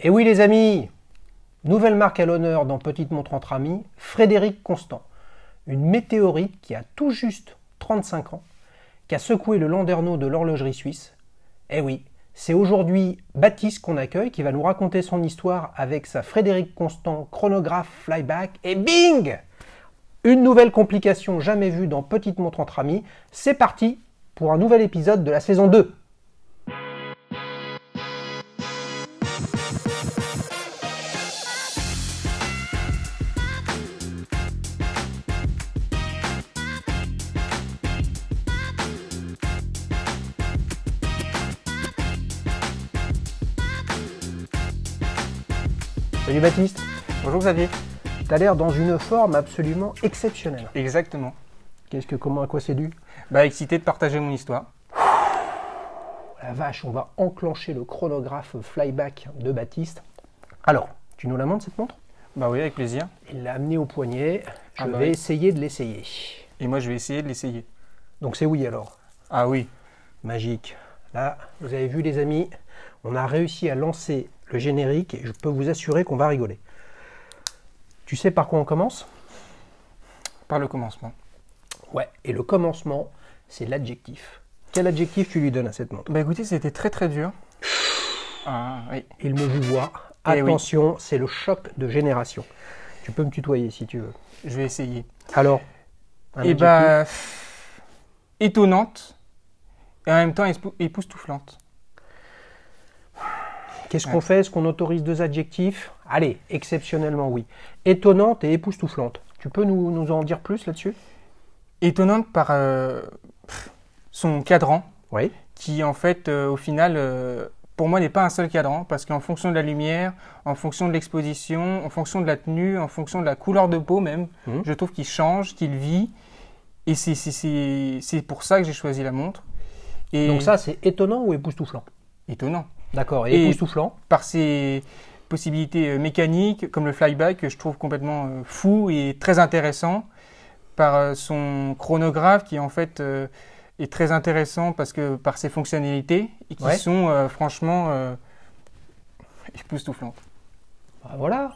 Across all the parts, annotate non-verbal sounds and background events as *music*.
Et oui les amis, nouvelle marque à l'honneur dans Petite Montre entre amis, Frédéric Constant. Une météorite qui a tout juste 35 ans, qui a secoué le landerneau de l'horlogerie suisse. Et eh oui, c'est aujourd'hui Baptiste qu'on accueille qui va nous raconter son histoire avec sa Frédéric Constant chronographe flyback et bing Une nouvelle complication jamais vue dans Petite Montre entre amis. C'est parti pour un nouvel épisode de la saison 2. Baptiste. Bonjour Xavier. Tu as l'air dans une forme absolument exceptionnelle. Exactement. Qu'est-ce que comment à quoi c'est dû Bah excité de partager mon histoire. La vache, on va enclencher le chronographe flyback de Baptiste. Alors, tu nous la montres cette montre Bah oui, avec plaisir. Il l'a amené au poignet. Ah je bah vais essayer de l'essayer. Et moi, je vais essayer de l'essayer. Donc c'est oui alors. Ah oui. Magique. Là, vous avez vu les amis, on a réussi à lancer le générique et je peux vous assurer qu'on va rigoler. Tu sais par quoi on commence Par le commencement. Ouais, et le commencement, c'est l'adjectif. Quel adjectif tu lui donnes à cette montre Bah écoutez, c'était très très dur. Ah, ah Il me vous voit. Eh Attention, c'est le choc de génération. Tu peux me tutoyer si tu veux. Je vais essayer. Alors Et eh bah, étonnante et en même temps époustouflante. Qu'est-ce qu'on fait Est-ce qu'on autorise deux adjectifs Allez, exceptionnellement oui. Étonnante et époustouflante. Tu peux nous, en dire plus là-dessus Étonnante par euh, son cadran, qui en fait, euh, au final, euh, pour moi, n'est pas un seul cadran, parce qu'en fonction de la lumière, en fonction de l'exposition, en fonction de la tenue, en fonction de la couleur de peau même, hmm. je trouve qu'il change, qu'il vit. Et c'est pour ça que j'ai choisi la montre. Et... Donc ça, c'est étonnant ou époustouflant Étonnant. D'accord, et, époustouflant. Par ses possibilités euh, mécaniques, comme le flyback, que je trouve complètement euh, fou et très intéressant, par euh, son chronographe qui en fait est très intéressant parce que par ses fonctionnalités qui sont franchement époustouflantes. Bah, voilà,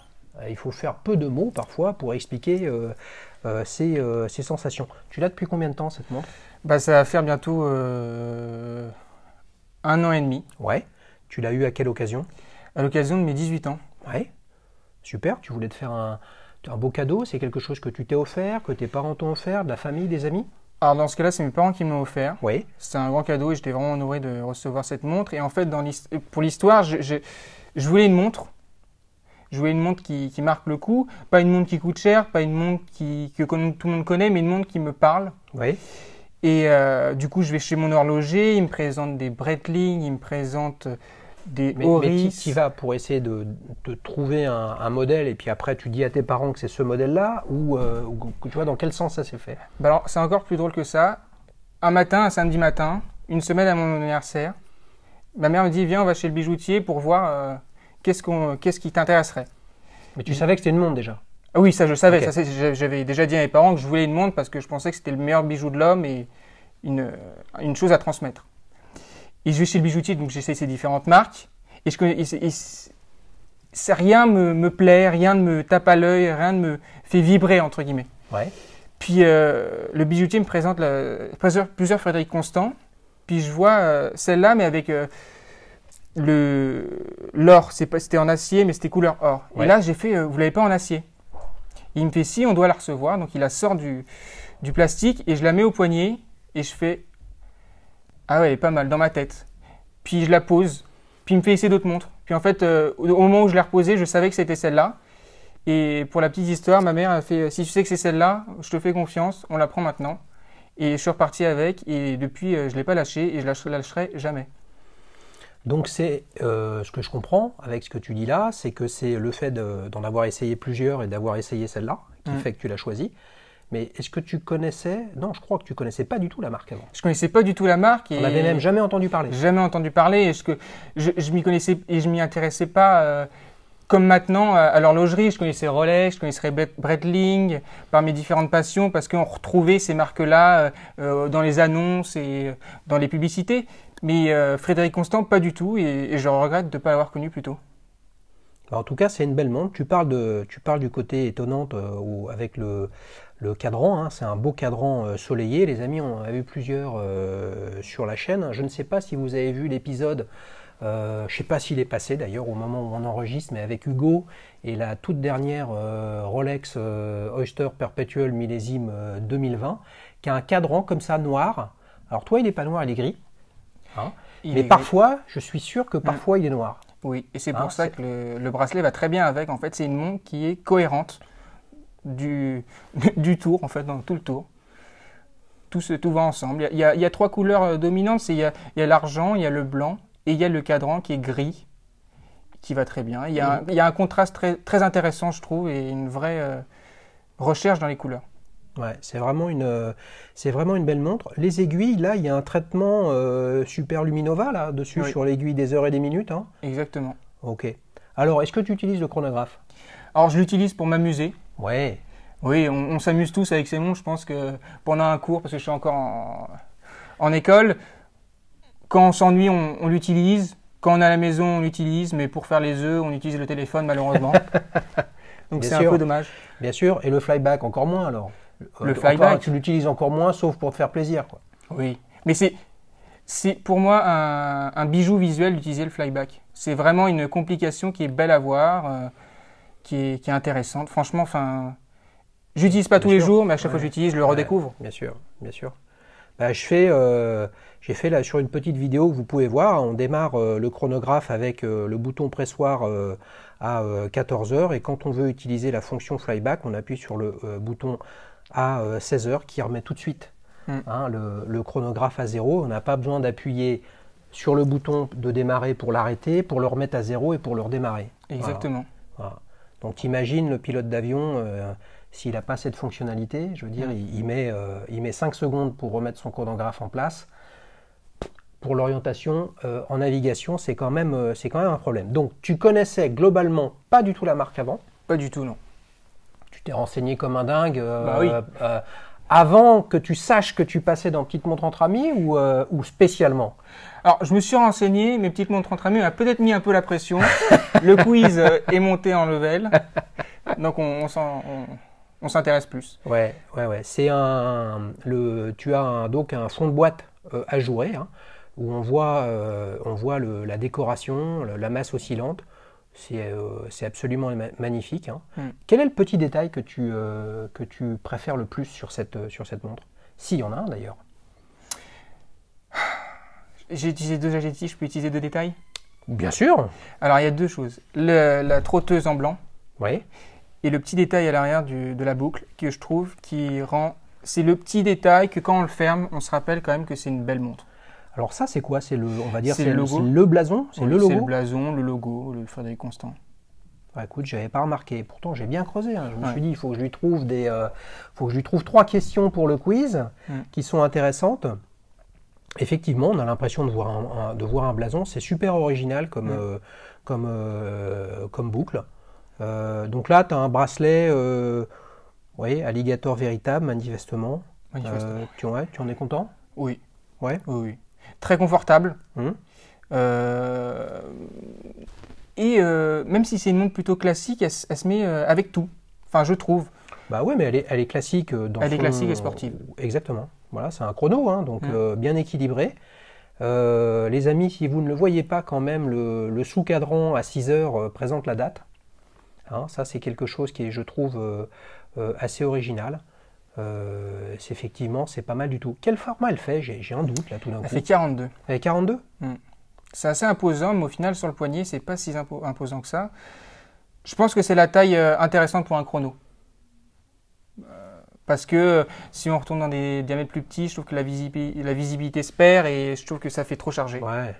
il faut faire peu de mots parfois pour expliquer euh, ces, ces, sensations. Tu l'as depuis combien de temps cette montre bah, Ça va faire bientôt un an et demi. Ouais. Tu l'as eu à quelle occasion À l'occasion de mes 18 ans. Ouais. Super, tu voulais te faire un, un beau cadeau, c'est quelque chose que tu t'es offert, que tes parents t'ont offert, de la famille, des amis alors dans ce cas-là, c'est mes parents qui me l'ont offert. Oui. C'est un grand cadeau et j'étais vraiment honoré de recevoir cette montre. Et en fait, dans pour l'histoire, je, je, voulais une montre. Je voulais une montre qui, qui, marque le coup. Pas une montre qui coûte cher, pas une montre qui, que tout le monde connaît, mais une montre qui me parle. Oui. Et euh, du coup, je vais chez mon horloger, il me présente des Breitling, il me présente euh, des mais, qui, va pour essayer de, trouver un, modèle et puis après tu dis à tes parents que c'est ce modèle-là ou, euh, tu vois dans quel sens ça s'est fait bah Alors c'est encore plus drôle que ça. Un matin, un samedi matin, une semaine à mon anniversaire, ma mère me dit viens on va chez le bijoutier pour voir euh, qu'est-ce, qu'on, qu'est-ce qui t'intéresserait. Mais tu savais que c'était une montre déjà ah Oui ça je savais, j'avais déjà dit à mes parents que je voulais une montre parce que je pensais que c'était le meilleur bijou de l'homme et une, une chose à transmettre. Et je vais chez le bijoutier, donc j'essaie ces différentes marques. Et je connais, rien me, me plaît, rien ne me tape à l'œil, rien ne me fait vibrer, entre guillemets. Ouais. Puis euh, le bijoutier me présente plusieurs, plusieurs, Frédéric Constant. Puis je vois euh, celle-là, mais avec euh, le l'or. C'était en acier, mais c'était couleur or. Et là, j'ai fait, vous l'avez pas en acier. Il me fait si, on doit la recevoir. Donc il la sort du, du plastique et je la mets au poignet et je fais ah ouais, pas mal, dans ma tête. Puis je la pose, puis il me fait essayer d'autres montres. Puis en fait, euh, au moment où je l'ai reposée, je savais que c'était celle-là. Et pour la petite histoire, ma mère a fait Si tu sais que c'est celle-là, je te fais confiance, on la prend maintenant. Et je suis reparti avec, et depuis, euh, je ne l'ai pas lâchée, et je ne la lâcherai jamais. Donc c'est euh, ce que je comprends avec ce que tu dis là, c'est que c'est le fait d'en avoir essayé plusieurs et d'avoir essayé celle-là qui mm. fait que tu l'as choisie. Mais est-ce que tu connaissais Non, je crois que tu connaissais pas du tout la marque avant. Je connaissais pas du tout la marque. On n'avait même jamais entendu parler. Jamais entendu parler. Est-ce que je, je m'y connaissais et je m'y intéressais pas euh, comme maintenant euh, à l'horlogerie. Je connaissais Rolex, je connaissais Breitling par mes différentes passions parce qu'on retrouvait ces marques-là euh, dans les annonces et dans les publicités. Mais Frédéric Constant, pas du tout, et, je regrette de ne pas l'avoir connu plus tôt. Bah, en tout cas, c'est une belle montre. Tu parles, de, tu parles du côté étonnant avec le, le cadran, hein, c'est un beau cadran euh, soleillé. Les amis, on en a eu plusieurs euh, sur la chaîne. Je ne sais pas si vous avez vu l'épisode, euh, je ne sais pas s'il est passé d'ailleurs au moment où on enregistre, mais avec Hugo et la toute dernière Rolex Oyster Perpetual millésime 2020, qui a un cadran comme ça noir. Alors toi, il n'est pas noir, il est gris. Hein. mais parfois, je suis sûr que mm. parfois il est noir. Oui, et c'est hein, pour ça que le, le bracelet va très bien avec. En fait, c'est une montre qui est cohérente du, *laughs* du tour, en fait, dans tout le tour. Tout, tout va ensemble. Il y, a, trois couleurs euh, dominantes, il y a l'argent, il, y a le blanc et il y a le cadran qui est gris, qui va très bien. Il y a, un, contraste très, très, intéressant, je trouve, et une vraie euh, recherche dans les couleurs. Ouais, c'est vraiment une, euh, vraiment une belle montre. Les aiguilles, là, il y a un traitement super luminova là dessus sur l'aiguille des heures et des minutes. Hein Exactement. Ok. Alors, est-ce que tu utilises le chronographe Alors, je l'utilise pour m'amuser. Ouais. Oui, on, s'amuse tous avec ces mots. Je pense que pendant un cours, parce que je suis encore en, école, quand on s'ennuie, on, l'utilise. Quand on est à la maison, on l'utilise. Mais pour faire les œufs, on utilise le téléphone, malheureusement. *laughs* Donc c'est un peu dommage. Bien sûr. Et le flyback, encore moins alors. Le euh, flyback. tu l'utilises encore moins, sauf pour te faire plaisir. Oui. Mais c'est. C'est pour moi un, bijou visuel d'utiliser le flyback. C'est vraiment une complication qui est belle à voir. Euh, qui est, intéressante. Franchement, enfin, j'utilise pas tous les jours, mais à chaque fois que j'utilise, je le redécouvre. bien sûr, bien sûr. Bah, je fais, euh, j'ai fait là sur une petite vidéo vous pouvez voir. On démarre euh, le chronographe avec euh, le bouton pressoir à 14 heures et quand on veut utiliser la fonction flyback, on appuie sur le bouton à 16 heures qui remet tout de suite hmm. hein, le, chronographe à zéro. On n'a pas besoin d'appuyer sur le bouton de démarrer pour l'arrêter, pour le remettre à zéro et pour le redémarrer. Exactement. Donc imagine le pilote d'avion, euh, s'il n'a pas cette fonctionnalité, je veux dire, il, met, euh, il met 5 secondes pour remettre son cours en graphe en place. Pour l'orientation euh, en navigation, c'est quand, même, c'est quand même un problème. Donc tu connaissais globalement pas du tout la marque avant. Pas du tout, non. Tu t'es renseigné comme un dingue. Bah oui avant que tu saches que tu passais dans Petite Montre entre amis ou, euh, spécialement Alors, je me suis renseigné, mes Petites Montres entre amis on a peut-être mis un peu la pression. *laughs* le quiz euh, est monté en level, donc on, s'intéresse plus. Ouais, ouais, ouais. C'est un, le, tu as un, donc un fond de boîte euh, à jouer, hein, où on voit, on voit la décoration, la masse oscillante. Euh, c'est absolument magnifique. Hein. Hmm. Quel est le petit détail que tu, euh, que tu préfères le plus sur cette, euh, sur cette montre S'il y en a un d'ailleurs. *sighs* J'ai utilisé deux adjectifs, je peux utiliser deux détails Bien sûr. Alors il y a deux choses. la trotteuse en blanc. Oui. Et le petit détail à l'arrière de la boucle que je trouve qui rend... C'est le petit détail que quand on le ferme, on se rappelle quand même que c'est une belle montre. Alors ça, c'est quoi C'est le, on va dire, c'est le, blason, c'est le logo. C'est le blason, le logo, le Frédéric Constant. Écoute, bah, écoute, j'avais pas remarqué. Pourtant, j'ai bien creusé. Hein. Je me suis dit, il faut que je lui trouve des, euh, faut je lui trouve trois questions pour le quiz mm. qui sont intéressantes. Effectivement, on a l'impression de voir un, de voir un blason. C'est super original comme, mm. euh, comme, euh, comme boucle. donc là, tu as un bracelet, alligator véritable, manifestement. manifestement. tu, tu en es content Oui. Ouais. Oui. oui très confortable. Hum. Euh, et euh, même si c'est une montre plutôt classique, elle, se met euh, avec tout. Enfin, je trouve. Bah oui, mais elle est, classique dans Elle est classique et sportive. Exactement. Voilà, c'est un chrono, hein, donc hum. bien équilibré. les amis, si vous ne le voyez pas quand même, le, sous-cadran à 6 heures présente la date. Hein, ça, c'est quelque chose qui est, je trouve, assez original. Euh, effectivement, c'est pas mal du tout. Quel format elle fait J'ai un doute là tout d'un coup. Elle fait 42. Elle fait 42 C'est assez imposant, mais au final, sur le poignet, c'est pas si imposant que ça. Je pense que c'est la taille euh, intéressante pour un chrono. Euh, parce que si on retourne dans des diamètres plus petits, je trouve que la, visibilité se perd et je trouve que ça fait trop charger Ouais,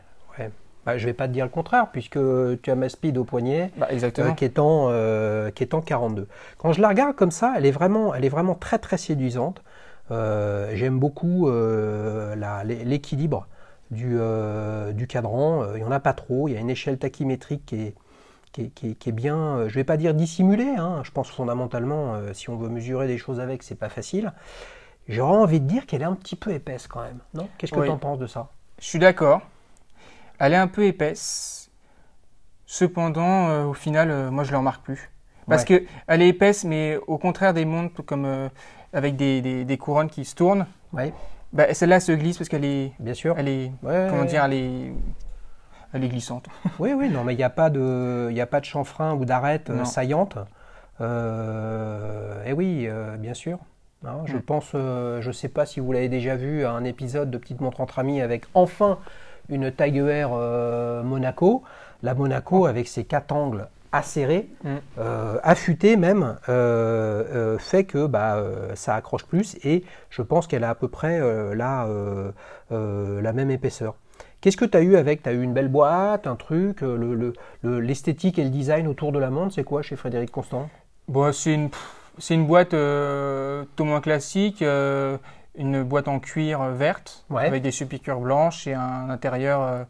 bah, je ne vais pas te dire le contraire, puisque tu as ma speed au poignet, bah, exactement. Euh, qui, est en, euh, qui est en 42. Quand je la regarde comme ça, elle est vraiment, elle est vraiment très très séduisante. Euh, j'aime beaucoup l'équilibre du, du cadran. Il n'y en a pas trop. Il y a une échelle tachymétrique qui est, qui est, qui bien, je ne vais pas dire dissimulée. Hein. Je pense fondamentalement, si on veut mesurer des choses avec, c'est pas facile. J'aurais envie de dire qu'elle est un petit peu épaisse quand même. Non Qu'est-ce que tu en penses de ça Je suis d'accord elle est un peu épaisse. Cependant, euh, au final, euh, moi, je ne le remarque plus. Parce que qu'elle est épaisse, mais au contraire des montres comme, euh, avec des, des, couronnes qui se tournent, ouais. Bah, celle-là se glisse parce qu'elle est. Bien sûr. Elle est. Comment dire Elle est. Elle est glissante. *laughs* oui, oui, non, mais il n'y a, pas de, a pas de chanfrein ou d'arête saillante. eh oui, bien sûr. je mm. pense, je ne sais pas si vous l'avez déjà vu, un épisode de Petite Montre entre amis avec enfin une Tiger euh, Monaco. La Monaco avec ses quatre angles acérés, mm. euh, même, euh, fait que bah, ça accroche plus et je pense qu'elle a à peu près la, la même épaisseur. Qu'est-ce que tu as eu avec Tu as eu une belle boîte, un truc, l'esthétique et le design autour de la montre, c'est quoi chez Frédéric Constant C'est une, une, boîte tout moins classique une boîte en cuir euh, verte avec des supiqûres blanches et un intérieur euh,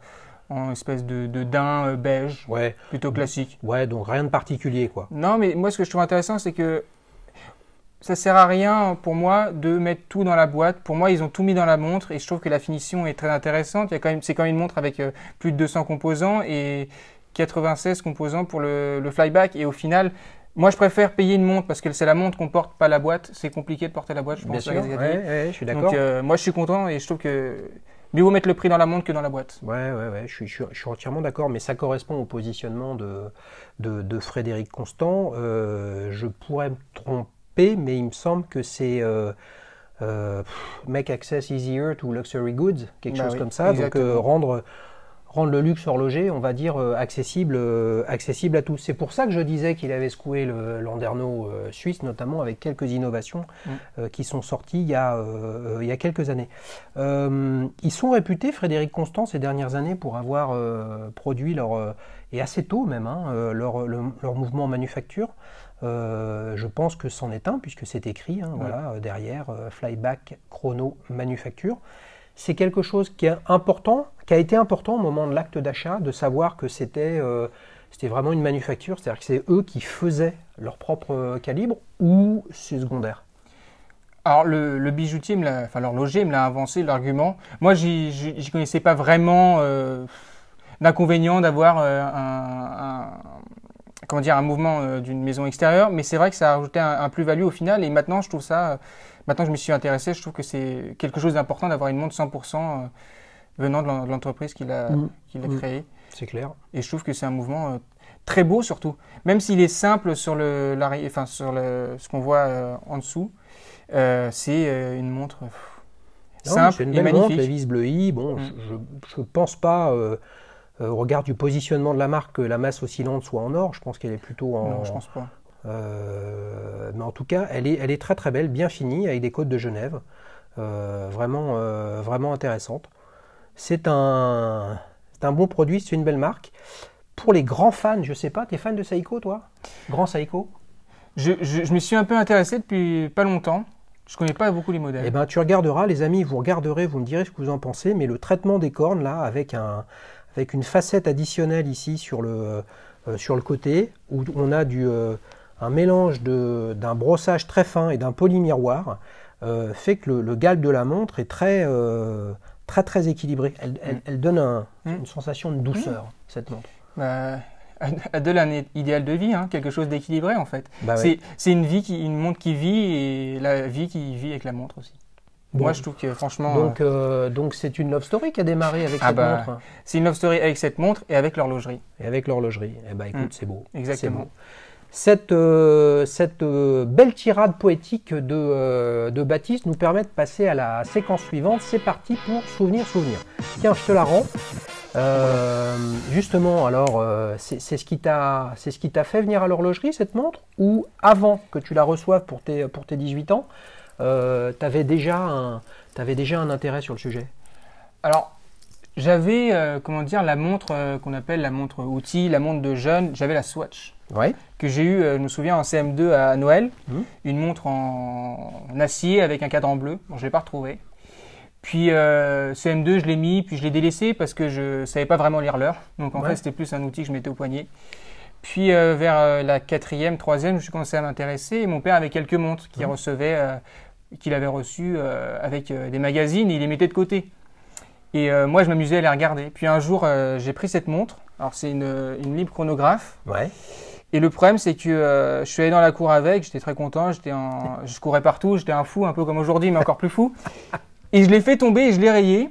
en espèce de, daim euh, beige, ouais. plutôt mm. classique. Ouais, donc rien de particulier quoi. Non, mais moi ce que je trouve intéressant, c'est que ça sert à rien pour moi de mettre tout dans la boîte. Pour moi, ils ont tout mis dans la montre et je trouve que la finition est très intéressante. Il même, c'est quand même une montre avec plus de 200 composants et 96 composants pour le, le flyback et au final, moi, je préfère payer une montre parce que c'est la montre qu'on porte, pas la boîte. C'est compliqué de porter la boîte, je Bien pense. Sûr, ouais, je suis d'accord. Donc, euh, moi, je suis content et je trouve que mieux vaut mettre le prix dans la montre que dans la boîte. Ouais, ouais, ouais, je suis, je suis, entièrement d'accord, mais ça correspond au positionnement de, de, de Frédéric Constant. Euh, je pourrais me tromper, mais il me semble que c'est euh, Make Access Easier to Luxury Goods, quelque bah chose comme ça. Donc, rendre rendre le luxe horloger, on va dire, euh, accessible, euh, accessible à tous. C'est pour ça que je disais qu'il avait secoué le euh, suisse, notamment avec quelques innovations mm. qui sont sorties il y a, il y quelques années. ils sont réputés, Frédéric Constant, ces dernières années, pour avoir produit leur et assez tôt même, hein, leur, le, leur, mouvement manufacture. je pense que c'en est un, puisque c'est écrit, hein, derrière, flyback, chrono, manufacture. C'est quelque chose qui est important a été important au moment de l'acte d'achat de savoir que c'était euh, c'était vraiment une manufacture, c'est-à-dire que c'est eux qui faisaient leur propre euh, calibre ou c'est secondaire. Alors le, le bijoutier, me enfin leur me l'a avancé l'argument. Moi, j'y connaissais pas vraiment l'inconvénient euh, d'avoir un, comment dire un mouvement d'une maison extérieure, mais c'est vrai que ça a ajouté un, plus-value au final. Et maintenant, je trouve ça, maintenant je me suis intéressé, je trouve que c'est quelque chose d'important d'avoir une montre 100% venant de l'entreprise qu'il a, mm. a mm. créé. C'est clair. Et je trouve que c'est un mouvement euh, très beau surtout. Même s'il est simple sur, le, la, enfin, sur ce qu'on voit euh, en dessous, euh, c'est une montre simple une et magnifique. la vis bleuie, bon, mm. je ne pense pas au regard du positionnement de la marque que la masse oscillante soit en or. Je pense qu'elle est plutôt en. Non, je pense pas. mais en tout cas, elle est, elle est très très belle, bien finie, avec des côtes de Genève, vraiment, vraiment intéressante. C'est un, un bon produit, c'est une belle marque. Pour les grands fans, je sais pas, es fan de Saiko toi Grand Saiko je, je, me suis un peu intéressé depuis pas longtemps. Je connais pas beaucoup les modèles. Eh ben, tu regarderas, les amis, vous regarderez, vous me direz ce que vous en pensez. Mais le traitement des cornes, là, avec, un, avec une facette additionnelle ici sur le, euh, sur le côté, où on a du, euh, un mélange d'un brossage très fin et d'un polymiroir, euh, fait que le, le, galbe de la montre est très très très équilibrée. Elle, elle, mm. donne mm. une sensation de douceur, mm. cette montre. Elle donne a un idéal de vie, hein, quelque chose d'équilibré en fait. Bah c'est une vie qui, une montre qui vit et la vie qui vit avec la montre aussi. Moi, je trouve que franchement. Euh, euh, donc, c'est une love story qui a démarré avec ah cette bah, montre. C'est une love story avec cette montre et avec l'horlogerie. Et avec l'horlogerie. et eh bah écoute, c'est beau. Exactement cette, euh, euh, belle tirade poétique euh, de, Baptiste nous permet de passer à la séquence suivante. C'est parti pour Souvenir, Souvenir. Tiens, je te la rends. justement, alors, c'est ce qui t'a fait venir à l'horlogerie, cette montre Ou avant que tu la reçoives pour tes, pour tes 18 ans, tu avais, déjà un, intérêt sur le sujet Alors, j'avais, comment dire, la montre qu'on appelle la montre outil, la montre de jeune, j'avais la Swatch que j'ai eu, euh, je me souviens, en CM2 à Noël. Mmh. Une montre en, acier avec un cadran bleu. Bon, je ne l'ai pas retrouvé. Puis euh, CM2, je l'ai mis, puis je l'ai délaissé parce que je ne savais pas vraiment lire l'heure. Donc en fait, c'était plus un outil que je mettais au poignet. Puis euh, vers la quatrième, troisième, je suis commencé à m'intéresser. mon père avait quelques montres qu'il mmh. recevait, qu'il avait reçues avec des magazines et il les mettait de côté. Et moi, je m'amusais à les regarder. Puis un jour, j'ai pris cette montre. Alors c'est une, une libre chronographe. Ouais. Et le problème, c'est que euh, je suis allé dans la cour avec, j'étais très content, j'étais en... je courais partout, j'étais un fou, un peu comme aujourd'hui, mais encore plus fou. *laughs* Et je l'ai fait tomber et je l'ai rayé.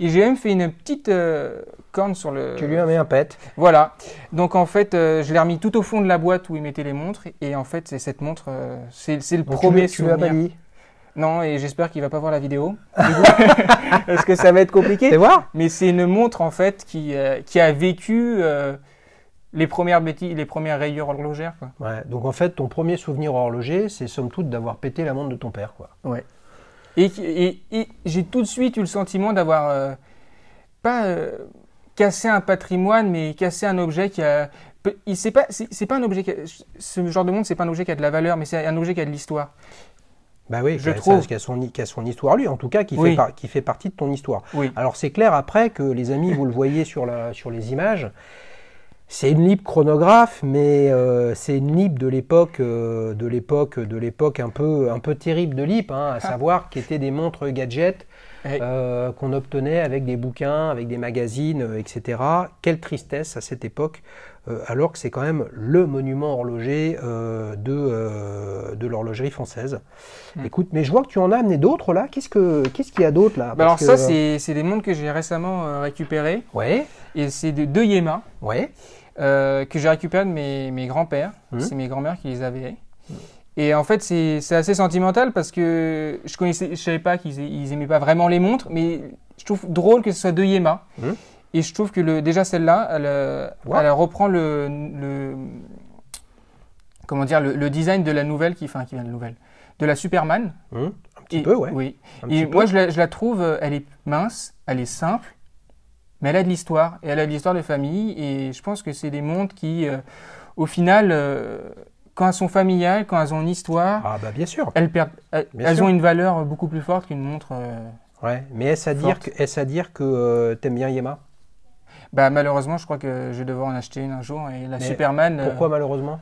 Et j'ai même fait une petite euh, corne sur le. Tu lui as mis un pet. Voilà. Donc en fait, euh, je l'ai remis tout au fond de la boîte où il mettait les montres. Et en fait, c'est cette montre, c'est le premier premier tu pas mis non, et j'espère qu'il va pas voir la vidéo. est *laughs* parce que ça va être compliqué. voir. Mais c'est une montre en fait qui qui a vécu les premières bêtises, les premières rayures horlogères. Quoi. donc en fait, ton premier souvenir horloger, c'est somme toute d'avoir pété la montre de ton père. Quoi. Ouais. Et, et, j'ai tout de suite eu le sentiment d'avoir, euh, pas euh, cassé un patrimoine, mais cassé un objet qui a. C'est pas, c'est, pas un objet. ce genre de montre, c'est pas un objet qui a de la valeur, mais c'est un objet qui a de l'histoire. Bah oui, je trouve. qu'il a, son, son histoire, lui, en tout cas, qui, fait, qui fait partie de ton histoire. Oui. Alors c'est clair après que les amis, vous le voyez sur, la, sur les images. C'est une lib chronographe, mais euh, c'est une lib de l'époque, euh, de l'époque, de l'époque un peu, un peu terrible de lib, hein, à ah. savoir qu'étaient des montres gadgets euh, qu'on obtenait avec des bouquins, avec des magazines, euh, etc. Quelle tristesse à cette époque, euh, alors que c'est quand même le monument horloger de, de l'horlogerie française. Hmm. Écoute, mais je vois que tu en as amené d'autres là. Qu'est-ce qu'il ce qu'il y a d'autre là bah Alors, ça, c'est des montres que j'ai récemment récupérées. Ouais. Et c'est de, deux Yema. Ouais. que j'ai récupéré de mes, grands-pères. Hmm. C'est mes grands-mères qui les avaient. Hmm. Et en fait, c'est assez sentimental parce que je connaissais, savais pas qu'ils aimaient pas vraiment les montres, mais je trouve drôle que ce soit de Yema. Hmm. Et je trouve que le, déjà celle-là, elle, euh, reprend le, comment dire le, design de la nouvelle qui, enfin, qui vient de la nouvelle, de la Superman. Hmm. Un petit peu, ouais. Oui. et moi, je la, je la, trouve, euh, elle est mince, elle est simple, mais elle a de l'histoire et elle a de l'histoire de famille. Et je pense que c'est des montres qui, euh, au final quand elles sont familiales, quand elles ont une histoire, ah, bah, elles, elles, ont une valeur beaucoup plus forte qu'une montre. Euh, ouais, mais est-ce à, dire que, est à dire que euh, t'aimes bien Yema Bah malheureusement, je crois que je vais devoir en acheter une un jour et la Superman. Euh, pourquoi malheureusement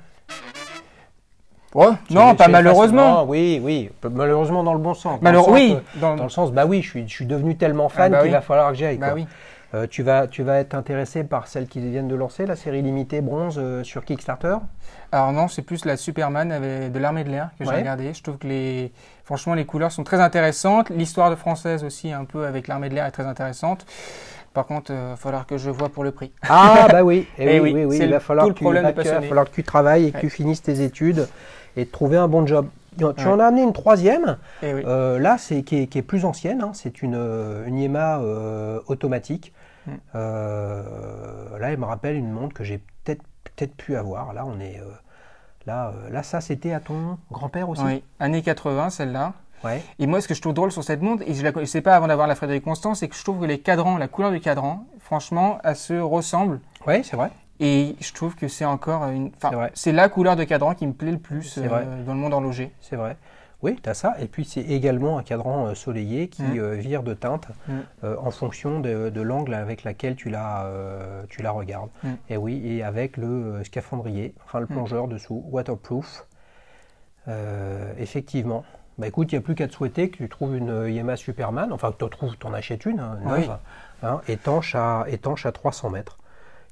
oh, non, pas malheureusement. oui, oui, malheureusement dans le bon sens. Dans, oui, dans... le sens, bah oui, je suis, je suis devenu tellement ah, fan bah qu'il va falloir que j'aille. Bah oui. Euh, tu, vas, tu vas être intéressé par celle qui viennent de lancer, la série limitée bronze euh, sur Kickstarter Alors non, c'est plus la Superman avec de l'armée de l'air que j'ai regardée. Je trouve que les, franchement, les couleurs sont très intéressantes. L'histoire de française aussi, un peu avec l'armée de l'air, est très intéressante. Par contre, il euh, va falloir que je vois pour le prix. Ah bah oui, *laughs* eh eh oui, oui, oui. il va falloir, que tu, travailles et que tu finisses tes études et trouver un bon job. Tu en as amené une troisième. Eh là, c'est qui, est plus ancienne. Hein. C'est une, une automatique euh, là, elle me rappelle une montre que j'ai peut-être peut-être pu avoir. Là, on est euh, là, euh, là, ça, c'était à ton grand-père aussi. Oui, années 80, celle-là. Ouais. Et moi, ce que je trouve drôle sur cette montre, et je ne sais pas avant d'avoir la Frédéric Constant, c'est que je trouve que les cadrans, la couleur du cadran, franchement, elle se ressemble. Oui, c'est vrai. Et je trouve que c'est encore une. c'est la couleur de cadran qui me plaît le plus dans le monde horloger. C'est vrai. Oui, tu as ça. Et puis, c'est également un cadran euh, soleillé qui mm. euh, vire de teinte mm. euh, en fonction de, l'angle avec lequel tu la, tu la regardes. Mm. Et oui, et avec le scaphandrier, enfin le plongeur dessous, waterproof. effectivement. Bah écoute, il n'y a plus qu'à te souhaiter que tu trouves une Yema Superman, enfin que tu en trouves, achètes une, hein, Neuf. étanche, hein, à, étanche à 300 mètres.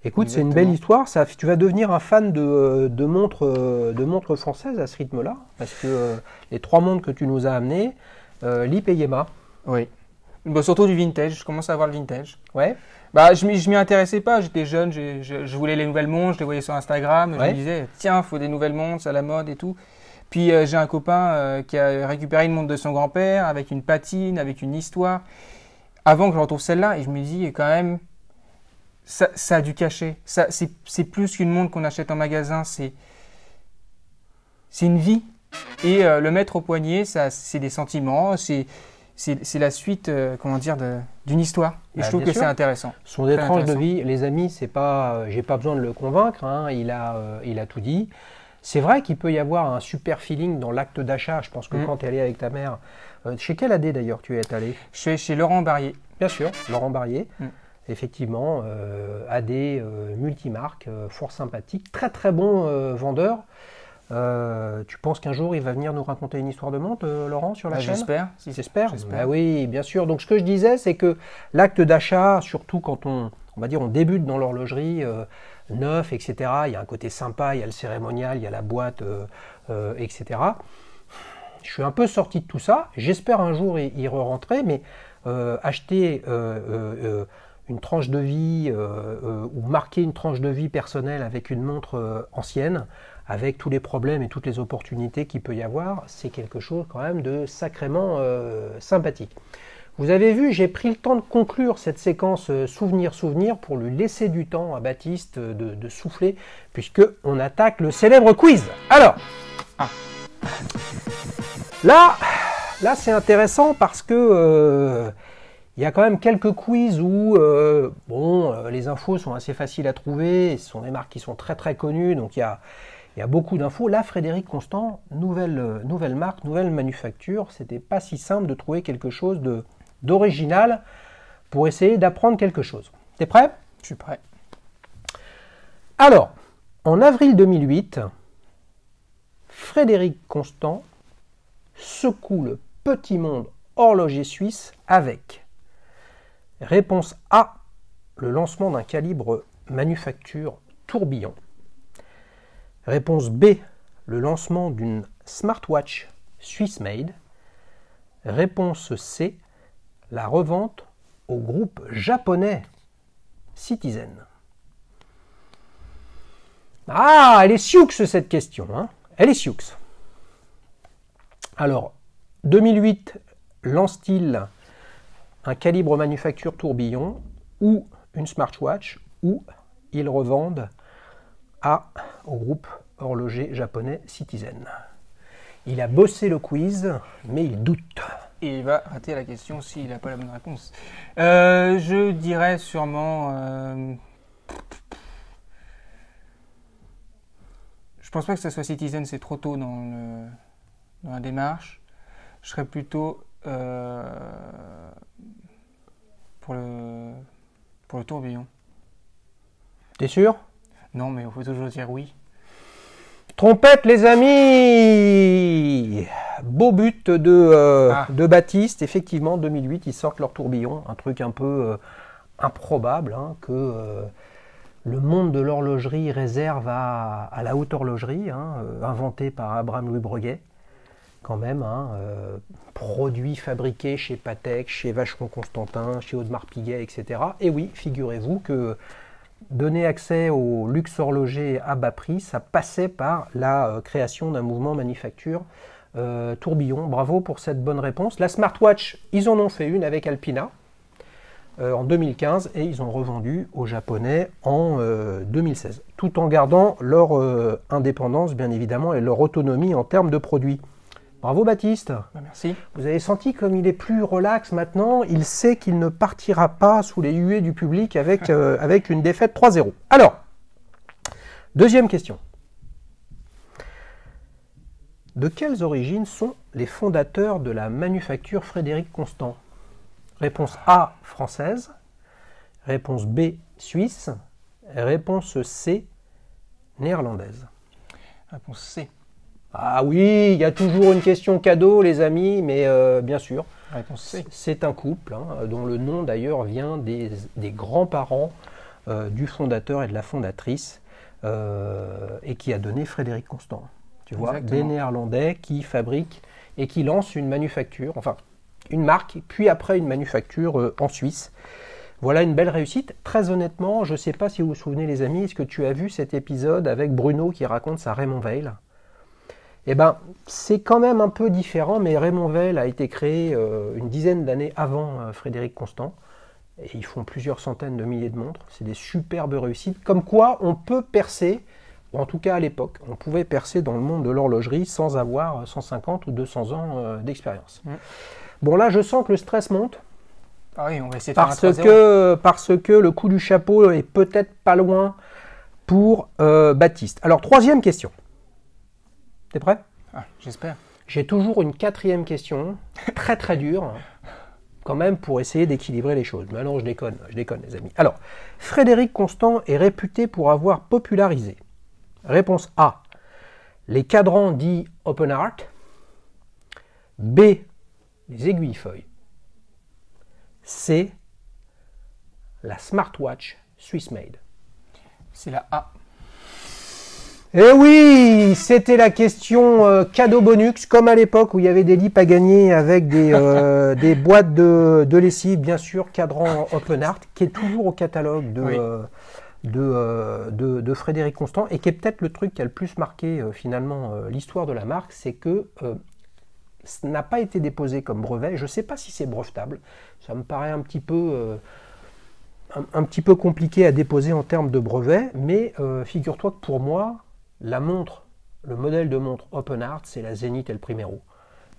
Écoute, c'est une belle histoire. Ça, tu vas devenir un fan de, euh, montres euh, de françaises à ce rythme-là, parce que euh, les trois montres que tu nous as amenées, euh, Lip et Yema. Oui. Bah, surtout du vintage. Je commence à avoir le vintage. Ouais. Bah, je m'y intéressais pas. J'étais jeune. Je, voulais les nouvelles montres. Je les voyais sur Instagram. Je me disais, tiens, il faut des nouvelles montres, c'est à la mode et tout. Puis j'ai un copain qui a récupéré une montre de son grand-père avec une patine, avec une histoire. Avant que je retrouve celle-là, et je me dis quand même, ça, a du cachet. Ça, c'est plus qu'une montre qu'on achète en magasin, c'est une vie. Et euh, le mettre au poignet, c'est des sentiments, c'est la suite, euh, comment dire, d'une histoire. Et bah, je trouve que c'est intéressant. Son étrange de vie, les amis, c'est pas, euh, j'ai pas besoin de le convaincre. Hein, il a, il a tout dit. C'est vrai qu'il peut y avoir un super feeling dans l'acte d'achat. Je pense que mm. quand tu es allé avec ta mère, chez quel AD d'ailleurs tu es allé chez Laurent Barrier. Bien sûr, Laurent Barrier. Mm effectivement, AD euh, euh, multimarques euh, fort sympathique, très très bon vendeur. tu penses qu'un jour il va venir nous raconter une histoire de monde, Laurent, sur la bah, chaîne J'espère. j'espère. Bah oui, bien sûr. Donc ce que je disais, c'est que l'acte d'achat, surtout quand on, on va dire, on débute dans l'horlogerie neuf, etc. Il y a un côté sympa, il y a le cérémonial, il y a la boîte, etc. Je suis un peu sorti de tout ça. J'espère un jour y, y re-rentrer, mais acheter une tranche de vie euh, euh, ou marquer une tranche de vie personnelle avec une montre euh, ancienne, avec tous les problèmes et toutes les opportunités qu'il peut y avoir, c'est quelque chose quand même de sacrément sympathique. Vous avez vu, j'ai pris le temps de conclure cette séquence souvenir-souvenir pour lui laisser du temps à Baptiste de, souffler, puisque on attaque le célèbre quiz. Alors, ah. là, là c'est intéressant parce que il y a quand même quelques quiz où euh, bon, euh, les infos sont assez faciles à trouver, ce sont des marques qui sont très très connues, donc il y a, il y a beaucoup d'infos. Là, Frédéric Constant, nouvelle, euh, nouvelle marque, nouvelle manufacture, c'était pas si simple de trouver quelque chose d'original pour essayer d'apprendre quelque chose. T'es prêt Je suis prêt. Alors, en avril 2008, Frédéric Constant secoue le petit monde horloger suisse avec Réponse A, le lancement d'un calibre manufacture tourbillon. Réponse B, le lancement d'une smartwatch suisse Made. Réponse C, la revente au groupe japonais Citizen. Ah, elle est sioux cette question. Hein. elle est sioux. Alors, 2008 lance-t-il un calibre manufacture tourbillon ou une smartwatch ou ils revendent à, au groupe horloger japonais Citizen. Il a bossé le quiz, mais il doute. Et il va rater la question s'il n'a pas la bonne réponse. Euh, je dirais sûrement... Euh, je pense pas que ce soit Citizen, c'est trop tôt dans, le... dans la démarche. Je serais plutôt euh, pour, le, pour le tourbillon. T'es sûr Non, mais on peut toujours dire oui. Trompette, les amis Beau but de, euh, ah. de Baptiste, effectivement, 2008, ils sortent leur tourbillon, un truc un peu euh, improbable hein, que le monde de l'horlogerie réserve à, à la haute horlogerie, hein, inventée par Abraham Louis Breguet quand même, un hein, produit euh, produits fabriqués chez Patek, chez Vacheron Constantin, chez Audemars Piguet, etc. Et oui, figurez-vous que donner accès au luxe horloger à bas prix, ça passait par la euh, création d'un mouvement manufacture euh, tourbillon. Bravo pour cette bonne réponse. La smartwatch, ils en ont fait une avec Alpina en 2015 et ils ont revendu aux Japonais en 2016, tout en gardant leur indépendance bien évidemment et leur autonomie en termes de produits. Bravo Baptiste. Bah, merci. Vous avez senti comme il est plus relax maintenant, il sait qu'il ne partira pas sous les huées du public avec, *laughs* euh, avec une défaite 3-0. Alors, deuxième question. De quelles origines sont les fondateurs de la manufacture Frédéric Constant Réponse A, française. Réponse B, suisse. Réponse C, néerlandaise. Réponse C. Ah oui, il y a toujours une question cadeau, les amis, mais euh, bien sûr, c'est un couple hein, dont le nom d'ailleurs vient des, grands-parents euh, du fondateur et de la fondatrice euh, et qui a donné Frédéric Constant. Tu vois, des Néerlandais qui fabriquent et qui lancent une manufacture, enfin une marque, puis après une manufacture en Suisse. Voilà une belle réussite. Très honnêtement, je ne sais pas si vous vous souvenez les amis, est-ce que tu as vu cet épisode avec Bruno qui raconte sa Raymond Veil eh ben, c'est quand même un peu différent, mais Raymond Vell a été créé euh, une dizaine d'années avant euh, Frédéric Constant. Et ils font plusieurs centaines de milliers de montres. C'est des superbes réussites. Comme quoi, on peut percer, en tout cas à l'époque, on pouvait percer dans le monde de l'horlogerie sans avoir 150 ou 200 ans euh, d'expérience. Mm. Bon, là, je sens que le stress monte. Ah on va parce, que, parce que le coup du chapeau est peut-être pas loin pour Baptiste. Alors, troisième question. T'es prêt ah, J'espère. J'ai toujours une quatrième question, très très dure, quand même, pour essayer d'équilibrer les choses. Mais non, je déconne, je déconne, les amis. Alors, Frédéric Constant est réputé pour avoir popularisé. Réponse A. Les cadrans dits open art. B. Les aiguilles feuilles. C. La smartwatch Swiss made. C'est la A. Eh oui, c'était la question euh, cadeau bonus, comme à l'époque où il y avait des lips à gagner avec des, euh, *laughs* boîtes de, de, bien sûr, cadran Open Art, qui est toujours au catalogue euh, de, de, Frédéric Constant, et qui est peut-être le truc qui a le plus marqué finalement l'histoire de la marque, c'est que ce n'a pas été déposé comme brevet. Je ne sais pas si c'est brevetable, ça me paraît un petit peu... Un, un, petit peu compliqué à déposer en termes de brevet, mais figure-toi que pour moi, la montre, le modèle de montre Open Art, c'est la Zenith El Primero,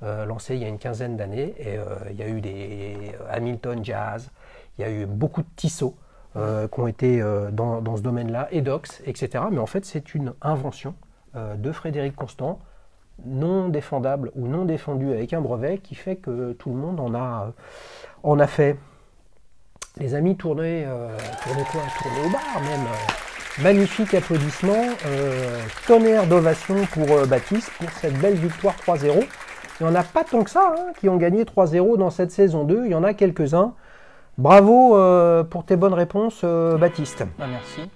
euh, lancée il y a une quinzaine d'années. Et euh, il y a eu des euh, Hamilton Jazz, il y a eu beaucoup de Tissot qui ont été dans, ce domaine-là, Edox, etc. Mais en fait, c'est une invention de Frédéric Constant, non défendable ou non défendue avec un brevet, qui fait que tout le monde en a, en a fait. Les amis, tournez, tournez quoi Tournez au bar même Magnifique applaudissement, euh, tonnerre d'ovation pour euh, Baptiste pour cette belle victoire 3-0. Il n'y en a pas tant que ça hein, qui ont gagné 3-0 dans cette saison 2, il y en a quelques-uns. Bravo euh, pour tes bonnes réponses Baptiste. Ah, merci.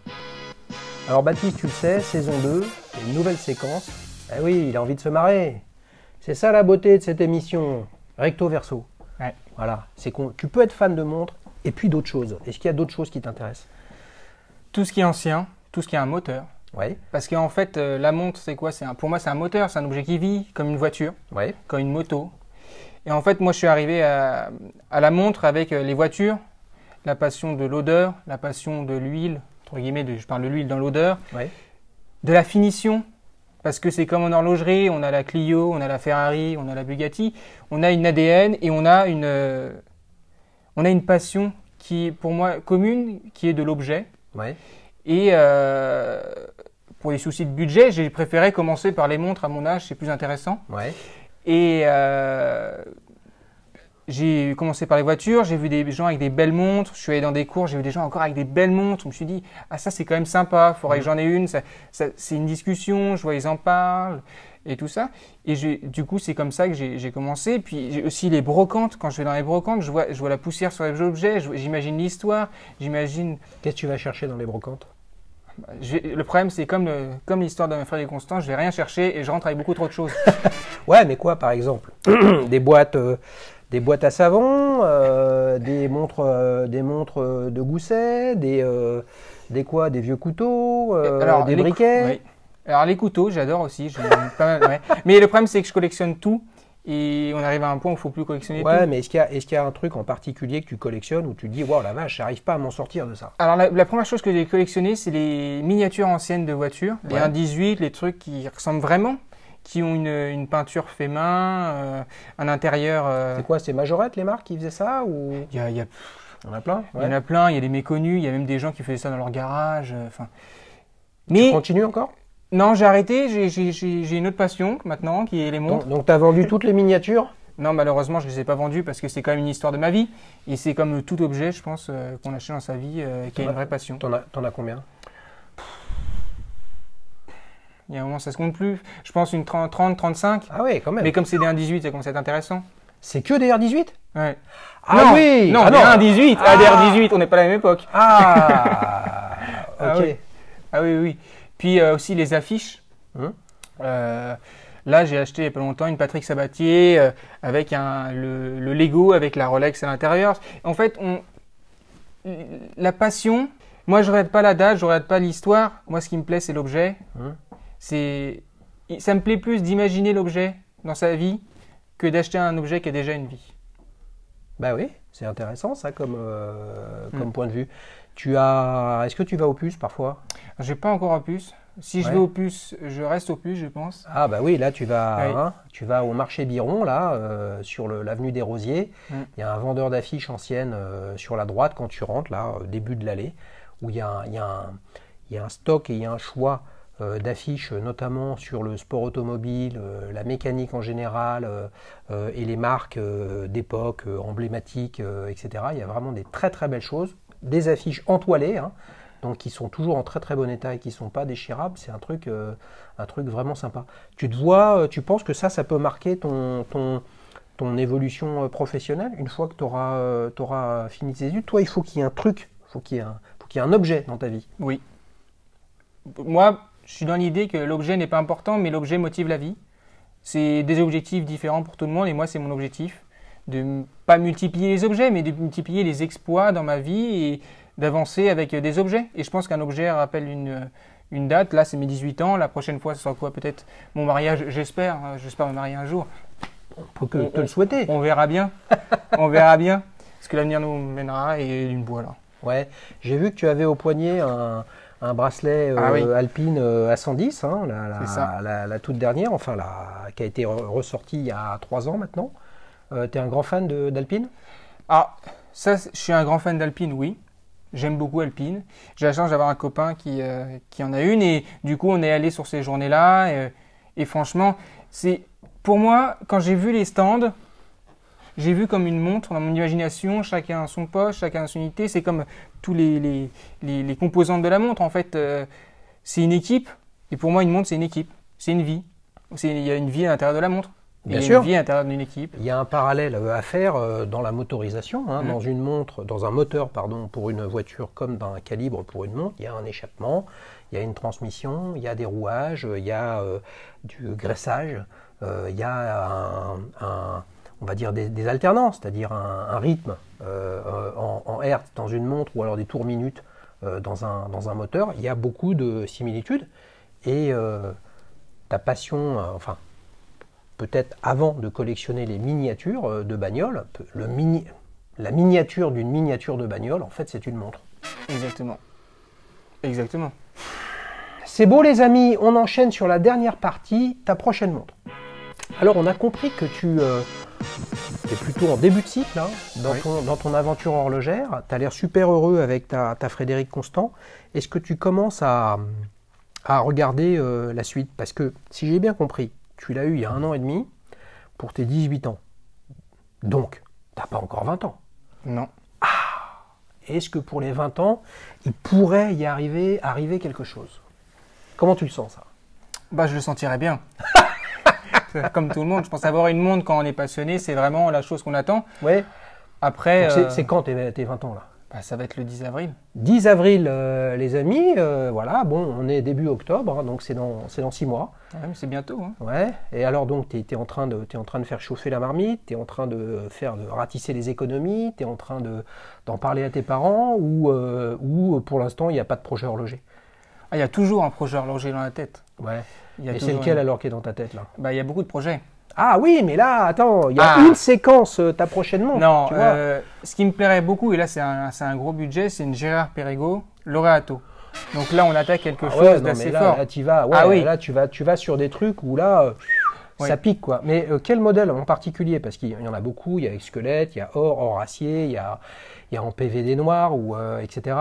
Alors Baptiste, tu le sais, saison 2, une nouvelle séquence. Eh oui, il a envie de se marrer. C'est ça la beauté de cette émission, recto verso. Ouais. Voilà, c'est Tu peux être fan de montres et puis d'autres choses. Est-ce qu'il y a d'autres choses qui t'intéressent tout ce qui est ancien, tout ce qui est un moteur. Parce qu'en fait, euh, la montre, c'est quoi un, Pour moi, c'est un moteur, c'est un objet qui vit, comme une voiture, comme une moto. Et en fait, moi, je suis arrivé à, la montre avec euh, les voitures, la passion de l'odeur, la passion de l'huile, entre guillemets, je parle de l'huile dans l'odeur, de la finition, parce que c'est comme en horlogerie, on a la Clio, on a la Ferrari, on a la Bugatti, on a une ADN et on a une, euh, on a une passion qui est pour moi commune, qui est de l'objet, et euh, pour les soucis de budget, j'ai préféré commencer par les montres à mon âge, c'est plus intéressant. Et euh, j'ai commencé par les voitures, j'ai vu des gens avec des belles montres, je suis allé dans des cours, j'ai vu des gens encore avec des belles montres, je me suis dit, ah ça c'est quand même sympa, il faudrait que mhm. j'en ai une, c'est une discussion, je vois ils en parlent et tout ça. Et j'ai, du coup c'est comme ça que j'ai, commencé. puis j'ai aussi les brocantes, quand je vais dans les brocantes, je vois, je vois la poussière sur les objets, j'imagine l'histoire, j'imagine... Qu'est-ce que tu vas chercher dans les brocantes le problème, c'est comme, comme l'histoire de mon frère et Constant, je vais rien chercher et je rentre avec beaucoup trop de choses. *laughs* ouais, mais quoi, par exemple *clears throat* Des boîtes euh, des boîtes à savon, euh, des montres, euh, des montres de gousset, des, euh, des quoi, des vieux couteaux, des briquets. Alors les couteaux, j'adore aussi. Mais le problème, c'est que je collectionne tout. Et on arrive à un point où il faut plus collectionner. Ouais, tout. mais est-ce qu'il y, y, a un truc en particulier que tu collectionnes ou tu dis, waouh la vache, j'arrive pas à m'en sortir de ça Alors la, première chose que j'ai collectionné, c'est les miniatures anciennes de voitures, les ouais. 1.18, les trucs qui ressemblent vraiment qui ont une, peinture fait main, euh, un intérieur. Euh, c'est quoi C'est Majorette les marques qui faisaient ça ou Il y a, en a plein. Il y en a plein, il y a des méconnus, il y a même des gens qui faisaient ça dans leur garage. Euh, enfin, Mais... Tu continues encore Non, j'ai arrêté, j'ai une autre passion maintenant qui est les montres. Donc, tu as vendu toutes les miniatures Non, malheureusement, je ne les ai pas vendues parce que c'est quand même une histoire de ma vie. Et c'est comme tout objet, je pense, qu'on achète dans sa vie, qui a une vraie passion. T'en en as combien il y a un moment, ça se compte plus. Je pense une 30, 30 35. Ah oui, quand même. Mais comme c'est des 18 ça commence à être intéressant. C'est que des R18 Ouais. Ah oui Non, ah 18 Ah. ah. R18, on n'est pas à la même époque. Ah *laughs* Ok. Ah oui. Ah oui, Puis euh, aussi les affiches. Hum. Euh, là, j'ai acheté il n'y a pas longtemps une Patrick Sabatier euh, avec le, Lego, avec la Rolex à l'intérieur. En fait, on, la passion, moi je ne regarde pas la date, je ne regarde pas l'histoire. Moi, ce qui me plaît, c'est l'objet. Hum c'est, ça me plaît plus d'imaginer l'objet dans sa vie que d'acheter un objet qui a déjà une vie. Bah oui, c'est intéressant ça comme, euh, comme hmm. point de vue. Tu as, est-ce que tu vas aux puces parfois J'ai pas encore aux puce. Si je vais aux puces, je reste aux puces, je pense. Ah bah oui, là tu vas, hein, tu vas au marché Biron là, euh, sur l'avenue des Rosiers. Hmm. Il y a un vendeur d'affiches anciennes euh, sur la droite quand tu rentres là, au début de l'allée, où il y a un stock et il y a un choix euh, d'affiches, euh, notamment sur le sport automobile, euh, la mécanique en général et les marques d'époque emblématiques, etc. Il y a vraiment des très très belles choses, des affiches entoilées, hein, donc qui sont toujours en très très bon état et qui ne sont pas déchirables. C'est un truc, un truc vraiment sympa. Tu te vois, tu penses que ça, ça peut marquer ton, ton ton évolution professionnelle, une fois que tu auras, fini tes études, toi, il faut qu'il y ait un truc, faut il faut qu'il y ait un objet dans ta vie. Oui. Moi, je suis dans l'idée que l'objet n'est pas important, mais l'objet motive la vie. C'est des objectifs différents pour tout le monde, et moi, c'est mon objectif de pas multiplier les objets, mais de multiplier les exploits dans ma vie et d'avancer avec euh, des objets. Et je pense qu'un objet rappelle une, euh, une date. Là, c'est mes 18 ans. La prochaine fois, ce sera quoi Peut-être mon mariage, j'espère. Hein. J'espère me marier un jour. Pour que te le souhaiter. On verra bien. *laughs* on verra bien. Ce que l'avenir nous mènera et une boîte. Ouais. J'ai vu que tu avais au poignet un, un bracelet euh, ah Alpine à euh, 110, hein, la, toute dernière, enfin la, qui a été ressortie il y a trois ans maintenant. Euh, es un grand fan d'Alpine Ah, ça, je suis un grand fan d'Alpine, oui. J'aime beaucoup Alpine. J'ai la chance d'avoir un copain qui, euh, qui, en a une et du coup, on est allé sur ces journées-là. Et, franchement, c'est pour moi, quand j'ai vu les stands, j'ai vu comme une montre dans mon imagination, chacun a son poche, chacun a son unité. C'est comme tous les, les, composantes de la montre. En fait, euh, c'est une équipe. Et pour moi, une montre, c'est une équipe. C'est une vie. Il y a une vie à l'intérieur de la montre. Bien sûr. Une vie à l'intérieur d'une équipe. Il y a un parallèle euh, à faire euh, dans la motorisation, hein, mm. dans une montre, dans un moteur, pardon, pour une voiture comme dans un calibre pour une montre. Il y a un échappement, il y a une transmission, il y a des rouages, il y a du graissage, il y a un on va dire des, alternances, c'est-à-dire un, rythme euh, euh, en, Hertz dans une montre ou alors des tours minutes euh, dans un, dans, un, moteur, il y a beaucoup de similitudes. Et ta passion, enfin, peut-être avant de collectionner les miniatures de bagnole, le mini, la miniature d'une miniature de bagnole, en fait, c'est une montre. Exactement. Exactement. C'est beau les amis, on enchaîne sur la dernière partie, ta prochaine montre. Alors on a compris que tu, tu plutôt en début de cycle hein, dans, ton, aventure horlogère. Tu as l'air super heureux avec ta, ta Frédéric Constant. Est-ce que tu commences à, à regarder euh, la suite Parce que si j'ai bien compris, tu l'as eu il y a un an et demi pour tes 18 ans. Donc, t'as pas encore 20 ans. Non. Ah Est-ce que pour les 20 ans, il pourrait y arriver, arriver quelque chose Comment tu le sens ça Bah, je le sentirais bien comme tout le monde. Je pense avoir une montre quand on est passionné, c'est vraiment la chose qu'on attend. Oui, Après. Euh, c'est quand tes, tes 20 ans là bah, ça va être le 10 avril. 10 avril, euh, les amis. Euh, voilà, bon, on est début octobre, hein, donc c'est dans, dans six mois. Ah c'est bientôt. Hein. Et alors, donc, tu en train de, es en train de faire chauffer la marmite, tu es en train de faire de ratisser les économies, tu es en train d'en parler à tes parents, ou, ou pour l'instant, il n'y a pas de projet horloger ah, Il y a toujours un projet horloger dans la tête. Ouais. Y a Et c'est lequel alors qui est dans ta tête là Bah, il y a beaucoup de projets. Ah oui, mais là, attends, il y a ah. une séquence euh, t'as prochainement. Non, tu vois. Euh, ce qui me plairait beaucoup, et là c'est un, un, gros budget, c'est une Gérard Perrigo, Laureato. Donc là, on attaque quelque ah chose d'assez fort. Là, tu vas, ah oui. là, tu vas, tu vas sur des trucs où là, euh, ça pique quoi. Mais euh, quel modèle en particulier Parce qu'il y en a beaucoup. Il y a squelette, il y a or, or acier, il y a, il y a en PVD noir ou etc.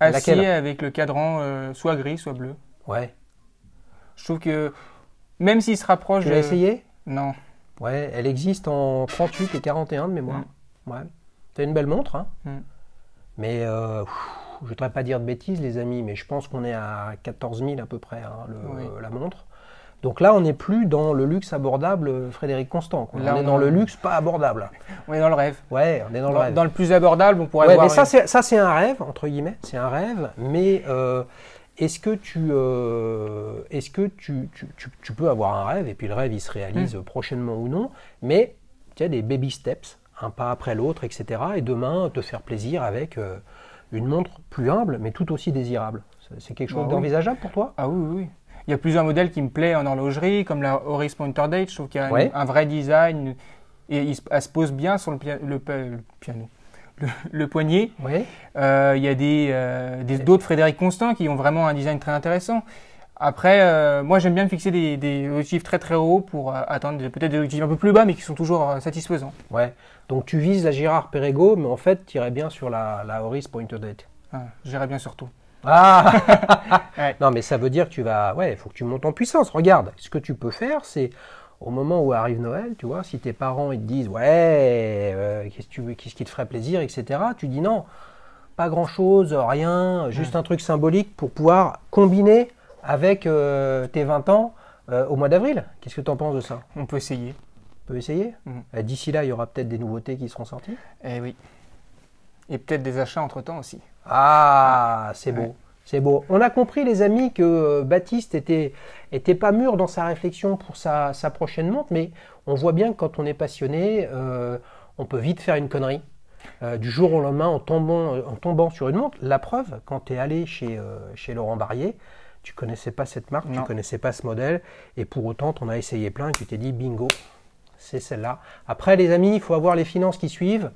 Acier avec le cadran soit gris, soit bleu. Ouais. Je trouve que même s'il se rapproche. Tu l'as essayé Non. Ouais, elle existe en 38 et 41 de mémoire. Mm. Ouais. C'est une belle montre. Hein. Mm. Mais euh, je ne voudrais pas dire de bêtises, les amis, mais je pense qu'on est à 14 000 à peu près, hein, la montre. Donc là, on n'est plus dans le luxe abordable euh, Frédéric Constant. on, est dans le luxe pas abordable. On est dans le rêve. Ouais, on est dans, le rêve. Dans le plus abordable, on pourrait ouais, mais ça, c'est un rêve, entre guillemets. C'est un rêve, mais. Euh, est-ce que, tu, euh, est-ce que tu, peux avoir un rêve, et puis le rêve, il se réalise mm. prochainement ou non, mais tu as des baby steps, un pas après l'autre, etc. Et demain, te faire plaisir avec euh, une montre plus humble, mais tout aussi désirable. C'est quelque chose bah d'envisageable pour toi Ah oui, oui, Il y a plusieurs modèles qui me plaisent en horlogerie, comme la horis Pointer Date. Je trouve qu'il y a un, vrai design et il, elle se pose bien sur le, le piano le, poignet. ouais euh, il y a des, euh, des d'autres Frédéric Constant qui ont vraiment un design très intéressant. Après, euh, moi j'aime bien me fixer des, des, objectifs très très hauts pour atteindre peut-être des objectifs un peu plus bas mais qui sont toujours satisfaisants. Ouais. Donc tu vises la Girard Perregaux, mais en fait tu irais bien sur la, la Horis Pointer Date. Ah, J'irais bien sur tout. Ah *laughs* *laughs* Non mais ça veut dire que tu vas, ouais, il faut que tu montes en puissance. Regarde, ce que tu peux faire, c'est au moment où arrive Noël, tu vois, si tes parents ils te disent ouais, euh, qu'est-ce, qui te ferait plaisir, etc., tu dis non, pas grand-chose, rien, juste un truc symbolique pour pouvoir combiner avec euh, tes 20 ans euh, au mois d'avril. Qu'est-ce que tu en penses de ça On peut essayer. On peut essayer mm. D'ici là, il y aura peut-être des nouveautés qui seront sorties Eh oui. Et peut-être des achats entre-temps aussi. Ah, c'est beau. C'est beau. On a compris, les amis, que euh, Baptiste était, pas mûr dans sa réflexion pour sa, sa prochaine montre, mais on voit bien que quand on est passionné, euh, on peut vite faire une connerie. Euh, du jour au lendemain, en tombant, en tombant sur une montre, la preuve, quand tu es allé chez, chez Laurent Barrier, tu connaissais pas cette marque, tu tu connaissais pas ce modèle, et pour autant, tu en as essayé plein, et tu t'es dit bingo, c'est celle-là. Après, les amis, il faut avoir les finances qui suivent.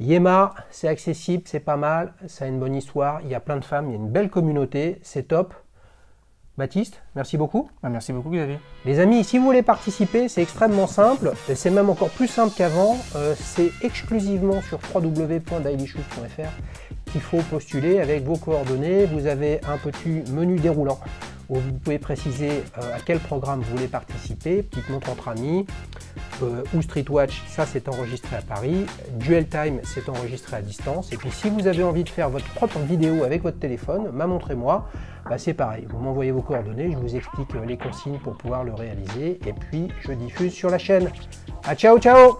Yema, c'est accessible, c'est pas mal, ça a une bonne histoire, il y a plein de femmes, il y a une belle communauté, c'est top. Baptiste, merci beaucoup. Bah, merci beaucoup Xavier. Les amis, si vous voulez participer, c'est extrêmement simple, c'est même encore plus simple qu'avant, euh, c'est exclusivement sur www.dailyshoot.fr qu'il faut postuler avec vos coordonnées, vous avez un petit menu déroulant où vous pouvez préciser euh, à quel programme vous voulez participer, petite montre entre amis, ou euh, ou Streetwatch, ça c'est enregistré à Paris, Duel Time c'est enregistré à distance, et puis si vous avez envie de faire votre propre vidéo avec votre téléphone, ma montre et moi, bah, c'est pareil, vous m'envoyez vos coordonnées, je vous explique euh, les consignes pour pouvoir le réaliser, et puis je diffuse sur la chaîne. A ah, ciao ciao